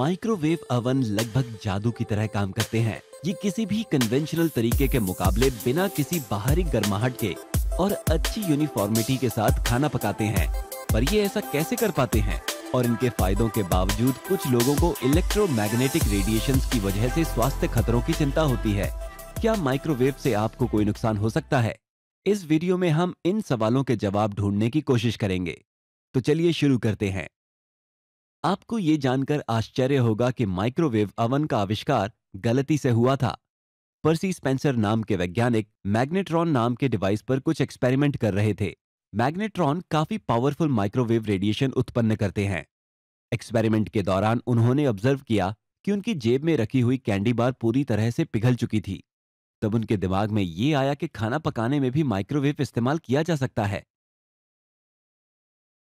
microwave oven लगभग जादू की तरह काम करते हैं ये किसी भी कन्वेंशनल तरीके के मुकाबले बिना किसी बाहरी गर्माहट के और अच्छी यूनिफॉर्मिटी के साथ खाना पकाते हैं पर ये ऐसा कैसे कर पाते हैं और इनके फायदों के बावजूद कुछ लोगों को इलेक्ट्रोमैग्नेटिक रेडिएशन की वजह से स्वास्थ्य खतरों की चिंता होती है क्या माइक्रोवेव से आपको कोई नुकसान हो सकता है इस वीडियो में हम इन सवालों के जवाब ढूंढने की कोशिश करेंगे तो चलिए शुरू करते हैं आपको ये जानकर आश्चर्य होगा कि माइक्रोवेव अवन का आविष्कार गलती से हुआ था पर्सी स्पेंसर नाम के वैज्ञानिक मैग्नेट्रॉन नाम के डिवाइस पर कुछ एक्सपेरिमेंट कर रहे थे मैग्नेट्रॉन काफी पावरफुल माइक्रोवेव रेडिएशन उत्पन्न करते हैं एक्सपेरिमेंट के दौरान उन्होंने ऑब्जर्व किया कि उनकी जेब में रखी हुई कैंडी बार पूरी तरह से पिघल चुकी थी तब उनके दिमाग में ये आया कि खाना पकाने में भी माइक्रोवेव इस्तेमाल किया जा सकता है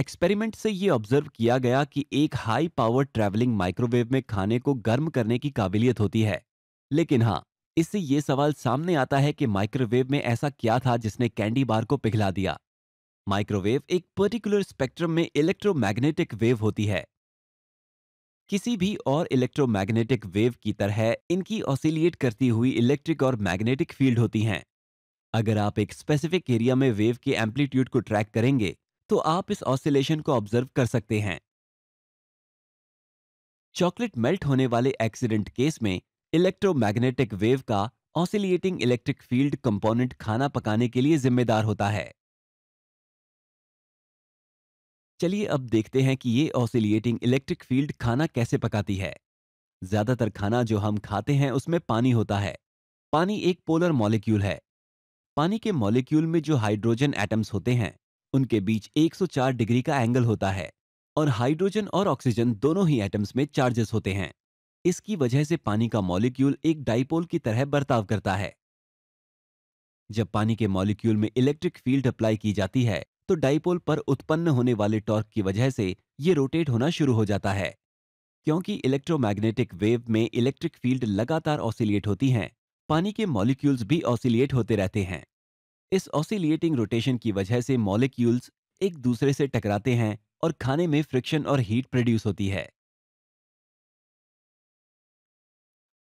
एक्सपेरिमेंट से ये ऑब्जर्व किया गया कि एक हाई पावर ट्रैवलिंग माइक्रोवेव में खाने को गर्म करने की काबिलियत होती है लेकिन हाँ इससे ये सवाल सामने आता है कि माइक्रोवेव में ऐसा क्या था जिसने कैंडी बार को पिघला दिया माइक्रोवेव एक पर्टिकुलर स्पेक्ट्रम में इलेक्ट्रोमैग्नेटिक वेव होती है किसी भी और इलेक्ट्रोमैग्नेटिक वेव की तरह इनकी ऑसिलिएट करती हुई इलेक्ट्रिक और मैग्नेटिक फील्ड होती हैं अगर आप एक स्पेसिफिक एरिया में वेव के एम्पलीट्यूड को ट्रैक करेंगे तो आप इस ऑसिलेशन को ऑब्जर्व कर सकते हैं चॉकलेट मेल्ट होने वाले एक्सीडेंट केस में इलेक्ट्रोमैग्नेटिक वेव का ऑसिलेटिंग इलेक्ट्रिक फील्ड कंपोनेंट खाना पकाने के लिए जिम्मेदार होता है चलिए अब देखते हैं कि ये ऑसिलेटिंग इलेक्ट्रिक फील्ड खाना कैसे पकाती है ज्यादातर खाना जो हम खाते हैं उसमें पानी होता है पानी एक पोलर मॉलिक्यूल है पानी के मॉलिक्यूल में जो हाइड्रोजन एटम्स होते हैं उनके बीच 104 डिग्री का एंगल होता है और हाइड्रोजन और ऑक्सीजन दोनों ही एटम्स में चार्जेस होते हैं इसकी वजह से पानी का मॉलिक्यूल एक डाइपोल की तरह बर्ताव करता है जब पानी के मॉलिक्यूल में इलेक्ट्रिक फील्ड अप्लाई की जाती है तो डाइपोल पर उत्पन्न होने वाले टॉर्क की वजह से ये रोटेट होना शुरू हो जाता है क्योंकि इलेक्ट्रोमैग्नेटिक वेव में इलेक्ट्रिक फील्ड लगातार ऑसिलेट होती हैं पानी के मॉलिक्यूल्स भी ऑसिलेट होते रहते हैं इस ऑसिलिएटिंग रोटेशन की वजह से मॉलिक्यूल्स एक दूसरे से टकराते हैं और खाने में फ्रिक्शन और हीट प्रोड्यूस होती है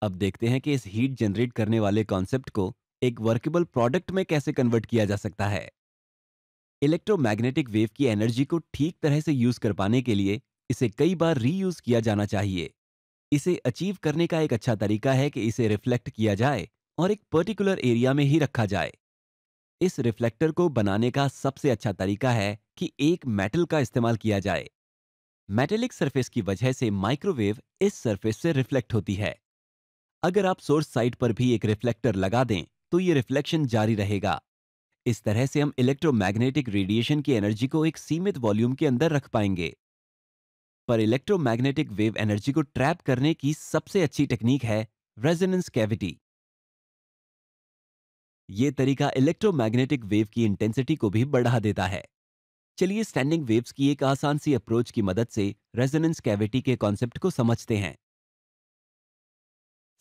अब देखते हैं कि इस हीट जनरेट करने वाले कॉन्सेप्ट को एक वर्केबल प्रोडक्ट में कैसे कन्वर्ट किया जा सकता है इलेक्ट्रोमैग्नेटिक वेव की एनर्जी को ठीक तरह से यूज कर पाने के लिए इसे कई बार रीयूज किया जाना चाहिए इसे अचीव करने का एक अच्छा तरीका है कि इसे रिफ्लेक्ट किया जाए और एक पर्टिकुलर एरिया में ही रखा जाए इस रिफ्लेक्टर को बनाने का सबसे अच्छा तरीका है कि एक मेटल का इस्तेमाल किया जाए मेटेलिक सरफेस की वजह से माइक्रोवेव इस सरफेस से रिफ्लेक्ट होती है अगर आप सोर्स साइट पर भी एक रिफ्लेक्टर लगा दें तो ये रिफ्लेक्शन जारी रहेगा इस तरह से हम इलेक्ट्रोमैग्नेटिक रेडिएशन की एनर्जी को एक सीमित वॉल्यूम के अंदर रख पाएंगे पर इलेक्ट्रोमैग्नेटिक वेव एनर्जी को ट्रैप करने की सबसे अच्छी टेक्निक है रेजोनेंस कैविटी ये तरीका इलेक्ट्रोमैग्नेटिक वेव की इंटेंसिटी को भी बढ़ा देता है चलिए स्टैंडिंग वेव्स की एक आसान सी अप्रोच की मदद से रेजोनेंस कैविटी के कॉन्सेप्ट को समझते हैं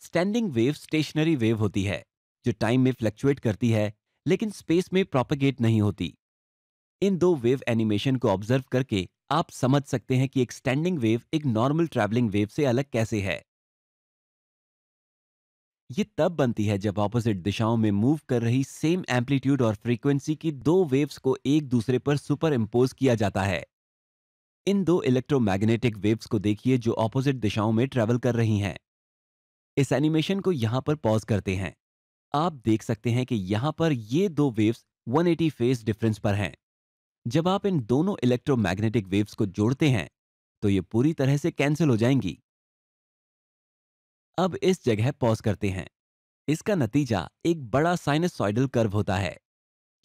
स्टैंडिंग वेव स्टेशनरी वेव होती है जो टाइम में फ्लक्चुएट करती है लेकिन स्पेस में प्रोपगेट नहीं होती इन दो वेव एनिमेशन को ऑब्जर्व करके आप समझ सकते हैं कि एक स्टैंडिंग वेव एक नॉर्मल ट्रैवलिंग वेव से अलग कैसे है ये तब बनती है जब ऑपोजिट दिशाओं में मूव कर रही सेम एम्पलीट्यूड और फ्रीक्वेंसी की दो वेव्स को एक दूसरे पर सुपर इम्पोज किया जाता है इन दो इलेक्ट्रोमैग्नेटिक वेव्स को देखिए जो ऑपोजिट दिशाओं में ट्रेवल कर रही हैं इस एनिमेशन को यहां पर पॉज करते हैं आप देख सकते हैं कि यहां पर ये दो वेव्स 180 फेज डिफरेंस पर हैं जब आप इन दोनों इलेक्ट्रोमैग्नेटिक वेव्स को जोड़ते हैं तो ये पूरी तरह से कैंसिल हो जाएंगी अब इस जगह पॉज करते हैं इसका नतीजा एक बड़ा साइनसॉइडल कर्व होता है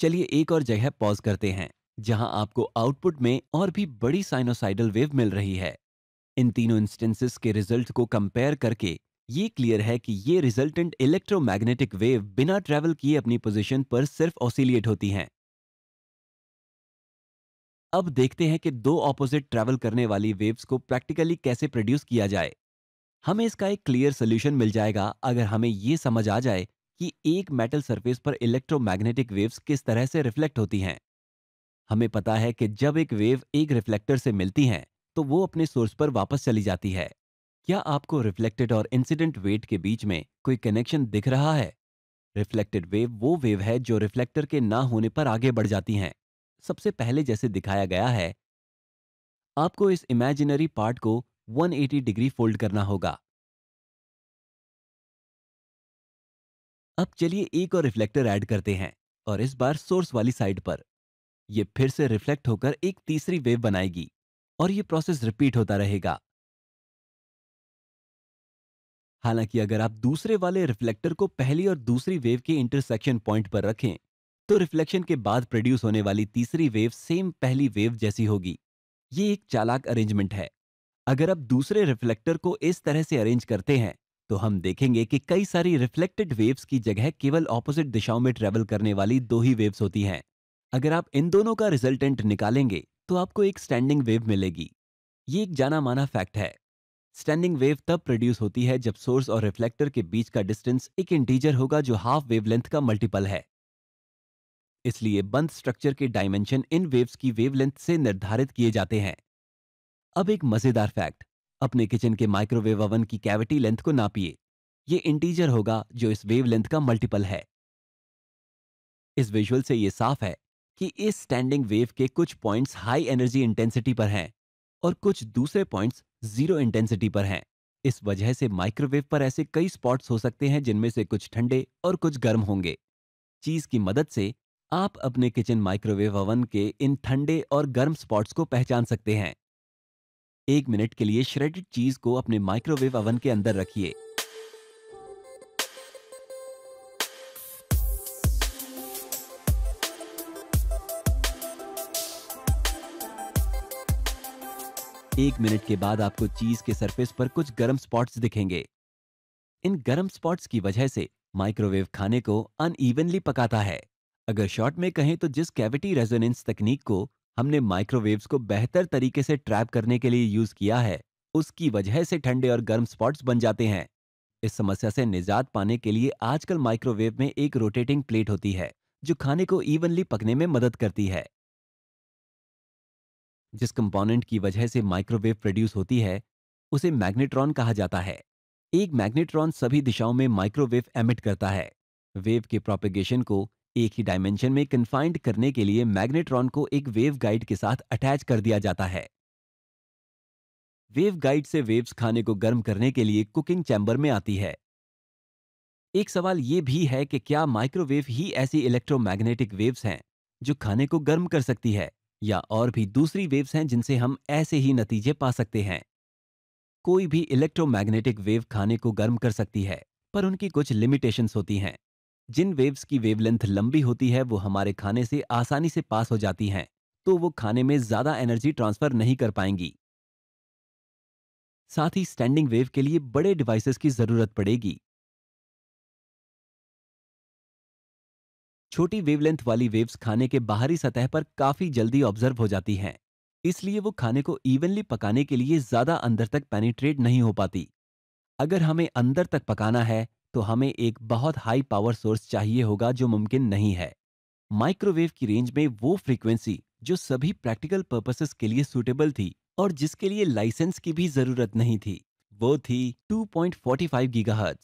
चलिए एक और जगह पॉज करते हैं जहां आपको आउटपुट में और भी बड़ी साइनोसाइडल वेव मिल रही है इन तीनों इंस्टेंसेस के रिजल्ट को कंपेयर करके ये क्लियर है कि ये रिजल्टेंट इलेक्ट्रोमैग्नेटिक वेव बिना ट्रैवल किए अपनी पोजीशन पर सिर्फ ऑसिलिएट होती हैं अब देखते हैं कि दो ऑपोजिट ट्रैवल करने वाली वेव्स को प्रैक्टिकली कैसे प्रोड्यूस किया जाए हमें इसका एक क्लियर सोल्यूशन मिल जाएगा अगर हमें ये समझ आ जाए कि एक मेटल सरफेस पर इलेक्ट्रोमैग्नेटिक वेव्स किस तरह से रिफ्लेक्ट होती हैं हमें पता है कि जब एक वेव एक रिफ्लेक्टर से मिलती है तो वो अपने सोर्स पर वापस चली जाती है क्या आपको रिफ्लेक्टेड और इंसिडेंट वेट के बीच में कोई कनेक्शन दिख रहा है रिफ्लेक्टेड वेव वो वेव है जो रिफ्लेक्टर के ना होने पर आगे बढ़ जाती हैं सबसे पहले जैसे दिखाया गया है आपको इस इमेजिनरी पार्ट को 180 डिग्री फोल्ड करना होगा अब चलिए एक और रिफ्लेक्टर ऐड करते हैं और इस बार सोर्स वाली साइड पर यह फिर से रिफ्लेक्ट होकर एक तीसरी वेव बनाएगी और यह प्रोसेस रिपीट होता रहेगा हालांकि अगर आप दूसरे वाले रिफ्लेक्टर को पहली और दूसरी वेव के इंटरसेक्शन पॉइंट पर रखें तो रिफ्लेक्शन के बाद प्रोड्यूस होने वाली तीसरी वेव सेम पहली वेव जैसी होगी ये एक चालाक अरेंजमेंट है अगर आप दूसरे रिफ्लेक्टर को इस तरह से अरेंज करते हैं तो हम देखेंगे कि कई सारी रिफ्लेक्टेड वेव्स की जगह केवल ऑपोजिट दिशाओं में ट्रेवल करने वाली दो ही वेव्स होती हैं अगर आप इन दोनों का रिजल्टेंट निकालेंगे तो आपको एक स्टैंडिंग वेव मिलेगी ये एक जाना माना फैक्ट है स्टैंडिंग वेव तब प्रोड्यूस होती है जब सोर्स और रिफ्लेक्टर के बीच का डिस्टेंस एक इंटीजर होगा जो हाफ वेवलेंथ का मल्टीपल है इसलिए बंद स्ट्रक्चर के डायमेंशन इन वेव्स की वेवलेंथ से निर्धारित किए जाते हैं अब एक मजेदार फैक्ट अपने किचन के माइक्रोवेव ओवन की कैविटी लेंथ को नापिए ये इंटीजर होगा जो इस वेव लेंथ का मल्टीपल है इस विजुअल से यह साफ है कि इस स्टैंडिंग वेव के कुछ पॉइंट्स हाई एनर्जी इंटेंसिटी पर हैं और कुछ दूसरे पॉइंट्स जीरो इंटेंसिटी पर हैं इस वजह से माइक्रोवेव पर ऐसे कई स्पॉट्स हो सकते हैं जिनमें से कुछ ठंडे और कुछ गर्म होंगे चीज की मदद से आप अपने किचन माइक्रोवेव ओवन के इन ठंडे और गर्म स्पॉट्स को पहचान सकते हैं एक मिनट के लिए श्रेडेड चीज को अपने माइक्रोवेव अवन के अंदर रखिए एक मिनट के बाद आपको चीज के सरफेस पर कुछ गर्म स्पॉट्स दिखेंगे इन गर्म स्पॉट्स की वजह से माइक्रोवेव खाने को अनइवनली पकाता है अगर शॉर्ट में कहें तो जिस कैविटी रेजोनेंस तकनीक को हमने माइक्रोवेव्स को बेहतर तरीके से ट्रैप करने के लिए यूज किया है उसकी वजह से ठंडे और गर्म स्पॉट्स बन जाते हैं इस समस्या से निजात पाने के लिए आजकल माइक्रोवेव में एक रोटेटिंग प्लेट होती है जो खाने को इवनली पकने में मदद करती है जिस कंपोनेंट की वजह से माइक्रोवेव प्रोड्यूस होती है उसे मैग्नेट्रॉन कहा जाता है एक मैग्नेट्रॉन सभी दिशाओं में माइक्रोवेव एमिट करता है वेव के प्रोपेगेशन को एक ही डायमेंशन में कन्फाइंड करने के लिए मैग्नेट्रॉन को एक वेव गाइड के साथ अटैच कर दिया जाता है वेव गाइड से वेव्स खाने को गर्म करने के लिए कुकिंग चैम्बर में आती है एक सवाल यह भी है कि क्या माइक्रोवेव ही ऐसी इलेक्ट्रोमैग्नेटिक वेव्स हैं जो खाने को गर्म कर सकती है या और भी दूसरी वेव्स हैं जिनसे हम ऐसे ही नतीजे पा सकते हैं कोई भी इलेक्ट्रोमैग्नेटिक वेव खाने को गर्म कर सकती है पर उनकी कुछ लिमिटेशंस होती हैं जिन वेव्स की वेवलेंथ लंबी होती है वो हमारे खाने से आसानी से पास हो जाती हैं तो वो खाने में ज्यादा एनर्जी ट्रांसफर नहीं कर पाएंगी साथ ही स्टैंडिंग वेव के लिए बड़े डिवाइसेस की जरूरत पड़ेगी छोटी वेवलेंथ वाली वेव्स खाने के बाहरी सतह पर काफी जल्दी ऑब्जर्व हो जाती हैं इसलिए वो खाने को इवनली पकाने के लिए ज्यादा अंदर तक पेनिट्रेट नहीं हो पाती अगर हमें अंदर तक पकाना है तो हमें एक बहुत हाई पावर सोर्स चाहिए होगा जो मुमकिन नहीं है माइक्रोवेव की रेंज में वो फ्रीक्वेंसी जो सभी प्रैक्टिकल पर्पसेस के लिए सूटेबल थी और जिसके लिए लाइसेंस की भी जरूरत नहीं थी वो थी 2.45 पॉइंट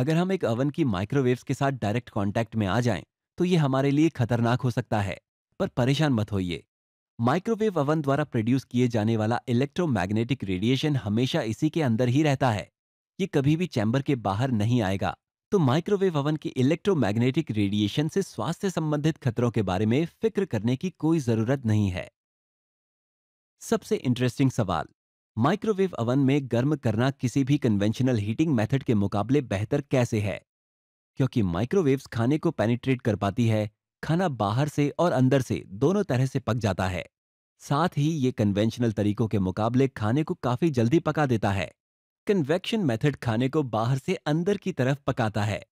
अगर हम एक अवन की माइक्रोवेव्स के साथ डायरेक्ट कांटेक्ट में आ जाएं तो ये हमारे लिए खतरनाक हो सकता है पर परेशान मत होइए माइक्रोवेव अवन द्वारा प्रोड्यूस किए जाने वाला इलेक्ट्रोमैग्नेटिक रेडिएशन हमेशा इसी के अंदर ही रहता है ये कभी भी चैम्बर के बाहर नहीं आएगा तो माइक्रोवेव अवन के इलेक्ट्रोमैग्नेटिक रेडिएशन से स्वास्थ्य संबंधित खतरों के बारे में फिक्र करने की कोई जरूरत नहीं है सबसे इंटरेस्टिंग सवाल माइक्रोवेव अवन में गर्म करना किसी भी कन्वेंशनल हीटिंग मेथड के मुकाबले बेहतर कैसे है क्योंकि माइक्रोवेव्स खाने को पेनिट्रेट कर पाती है खाना बाहर से और अंदर से दोनों तरह से पक जाता है साथ ही ये कन्वेंशनल तरीकों के मुकाबले खाने को काफी जल्दी पका देता है कन्वेक्शन मेथड खाने को बाहर से अंदर की तरफ पकाता है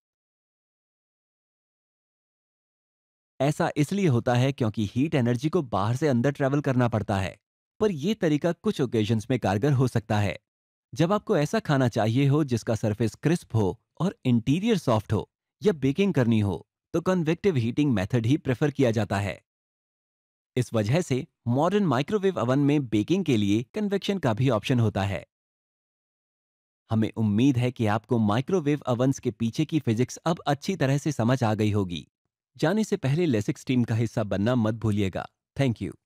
ऐसा इसलिए होता है क्योंकि हीट एनर्जी को बाहर से अंदर ट्रेवल करना पड़ता है पर यह तरीका कुछ ओकेजन में कारगर हो सकता है जब आपको ऐसा खाना चाहिए हो जिसका सरफेस क्रिस्प हो और इंटीरियर सॉफ्ट हो या बेकिंग करनी हो तो कन्वेक्टिव हीटिंग मेथड ही प्रेफर किया जाता है इस वजह से मॉडर्न माइक्रोवेव अवन में बेकिंग के लिए कन्वेक्शन का भी ऑप्शन होता है हमें उम्मीद है कि आपको माइक्रोवेव अवंस के पीछे की फिजिक्स अब अच्छी तरह से समझ आ गई होगी जाने से पहले लेसिक्स टीम का हिस्सा बनना मत भूलिएगा थैंक यू